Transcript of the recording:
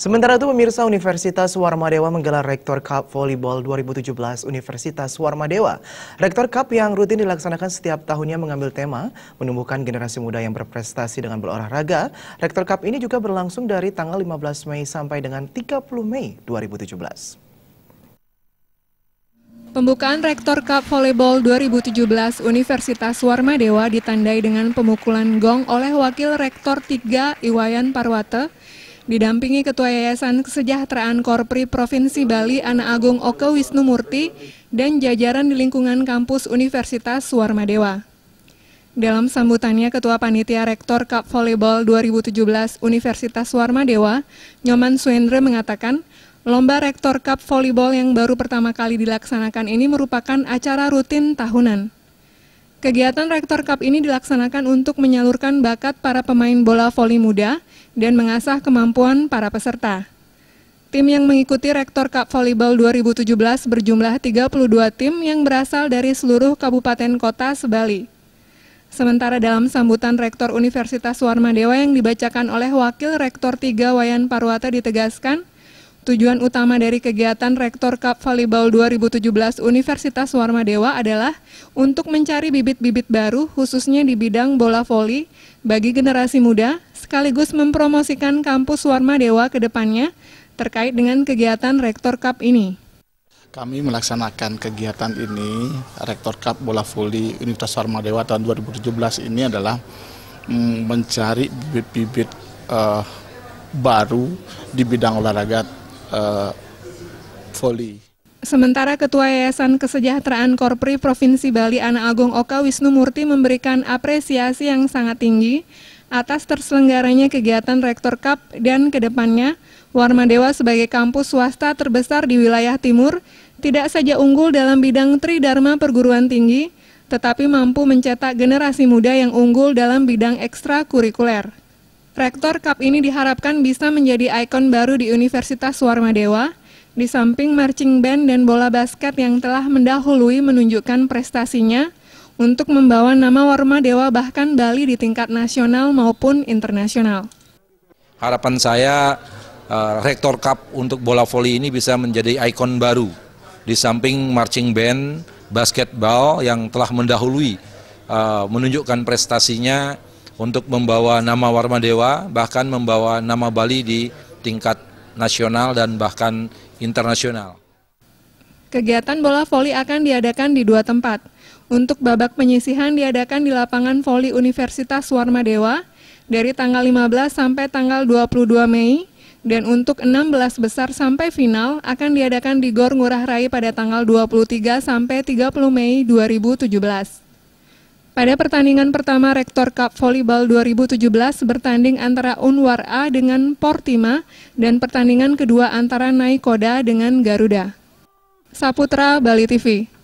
Sementara itu pemirsa Universitas Warmadewa menggelar Rektor Cup Volleyball 2017 Universitas Warmadewa. Rektor Cup yang rutin dilaksanakan setiap tahunnya mengambil tema menumbuhkan generasi muda yang berprestasi dengan berolahraga. Rektor Cup ini juga berlangsung dari tanggal 15 Mei sampai dengan 30 Mei 2017. Pembukaan Rektor Cup Volleyball 2017 Universitas Warmadewa ditandai dengan pemukulan gong oleh Wakil Rektor 3 Iwayan Parwate Didampingi Ketua Yayasan Kesejahteraan Korpri Provinsi Bali Ana Agung Oke Wisnu Murti dan jajaran di lingkungan kampus Universitas Suwarmadewa. Dalam sambutannya, Ketua Panitia Rektor Cup Volleyball 2017 Universitas Suwarmadewa, Nyoman Suendre mengatakan, Lomba Rektor Cup Volleyball yang baru pertama kali dilaksanakan ini merupakan acara rutin tahunan. Kegiatan Rektor Cup ini dilaksanakan untuk menyalurkan bakat para pemain bola voli muda dan mengasah kemampuan para peserta. Tim yang mengikuti Rektor Cup Volleyball 2017 berjumlah 32 tim yang berasal dari seluruh kabupaten kota se Sementara dalam sambutan Rektor Universitas Warmadewa yang dibacakan oleh Wakil Rektor 3 Wayan Parwata ditegaskan, Tujuan utama dari kegiatan Rektor Cup Volleyball 2017 Universitas Dewa adalah untuk mencari bibit-bibit baru khususnya di bidang bola voli bagi generasi muda sekaligus mempromosikan kampus Warmadewa ke depannya terkait dengan kegiatan Rektor Cup ini. Kami melaksanakan kegiatan ini, Rektor Cup Bola Voli Universitas Dewa tahun 2017 ini adalah mm, mencari bibit-bibit uh, baru di bidang olahraga uh, Sementara Ketua Yayasan Kesejahteraan Korpri Provinsi Bali Anak Agung Oka Wisnu Murti memberikan apresiasi yang sangat tinggi atas terselenggaranya kegiatan Rektor Cup dan kedepannya Warma Dewa sebagai kampus swasta terbesar di wilayah timur tidak saja unggul dalam bidang tridharma perguruan tinggi, tetapi mampu mencetak generasi muda yang unggul dalam bidang ekstrakurikuler. Rektor Cup ini diharapkan bisa menjadi ikon baru di Universitas Warmadewa, di samping marching band dan bola basket yang telah mendahului menunjukkan prestasinya untuk membawa nama Warmadewa bahkan Bali di tingkat nasional maupun internasional. Harapan saya eh, Rektor Cup untuk bola voli ini bisa menjadi ikon baru di samping marching band basketball yang telah mendahului eh, menunjukkan prestasinya untuk membawa nama Warmadewa, bahkan membawa nama Bali di tingkat nasional dan bahkan internasional. Kegiatan bola voli akan diadakan di dua tempat. Untuk babak penyisihan diadakan di lapangan voli Universitas Warmadewa dari tanggal 15 sampai tanggal 22 Mei dan untuk 16 besar sampai final akan diadakan di Gor Ngurah Rai pada tanggal 23 sampai 30 Mei 2017. Pada pertandingan pertama Rektor Cup Volleyball 2017 bertanding antara Unwar A dengan Portima dan pertandingan kedua antara Naikoda dengan Garuda. Saputra Bali TV